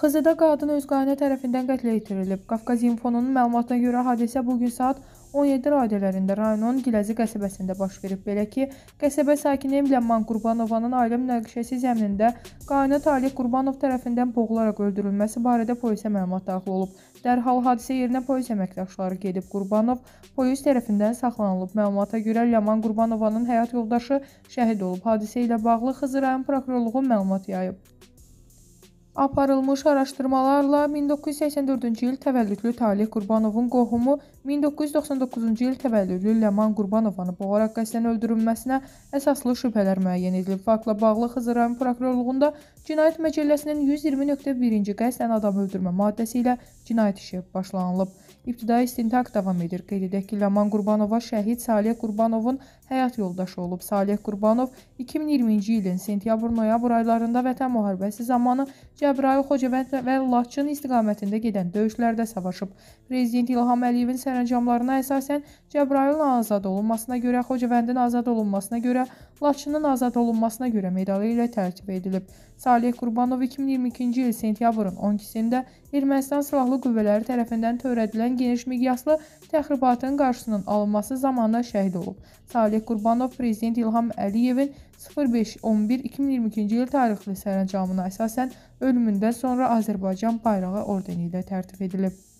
XZ-də qadın öz qayna tərəfindən qətlə yetirilib. Qafqaz İnfonunun məlumatına görə hadisə bu gün saat 17 radələrində rayonun Giləzi qəsəbəsində baş verib. Belə ki, qəsəbə sakini Ləman Qurbanovanın ailə münaqişəsi zəminində qayna Taliq Qurbanov tərəfindən boğularaq öldürülməsi barədə polisə məlumat daxil olub. Dərhal hadisə yerinə polis əməkdaşları gedib. Qurbanov polis tərəfindən saxlanılıb. Məlumata görə Ləman Qurbanovanın həyat yoldaşı şəhid olub. Hadisə ilə bağlı Xızı rayon prokurorluğu məlumat yayıb aparılmış araşdırmalarla 1984-cü il təvəllüdlü Talih Qurbanovun qohumu 1999-cu il təvəllüdlü Ləman Qurbanovanı boğaraq qəsdən öldürülməsinə əsaslı şübhələr müəyyən edilib. Faktla bağlı Xızır rayon prokurorluğunda Cinayət Məcəlləsinin 120.1-ci qəsdən adam öldürmə maddəsi ilə cinayət işi başlanılıb. İbtidai istintaq davam edir. Qeyd edək ki, Ləman Qurbanova şəhid Saleh Qurbanovun həyat yoldaşı olub. Saleh Qurbanov 2020-ci ilin sentyabr-noyabr aylarında vətən müharibəsi zamanı cəbhə Cəbrayıl, Xocavənd və Laçın istiqamətində gedən döyüşlərdə savaşıb. Prezident İlham Əliyevin sərəncamlarına əsasən Cəbrayılın azad olunmasına görə, Xocavəndin azad olunmasına görə Laçının azad olunmasına görə medalı ilə tərtib edilib. Saleh Qurbanov 2022-ci il sentyabrın 12-də Ermənistan Silahlı Qüvvələri tərəfindən törədilən geniş miqyaslı təxribatın qarşısının alınması zamanı şəhid olub. Saleh Qurbanov prezident İlham Əliyevin 05.11.2022-ci il tarixli sərəncamına əsasən ölümündən sonra Azərbaycan bayrağı ordeni ilə tərtib edilib.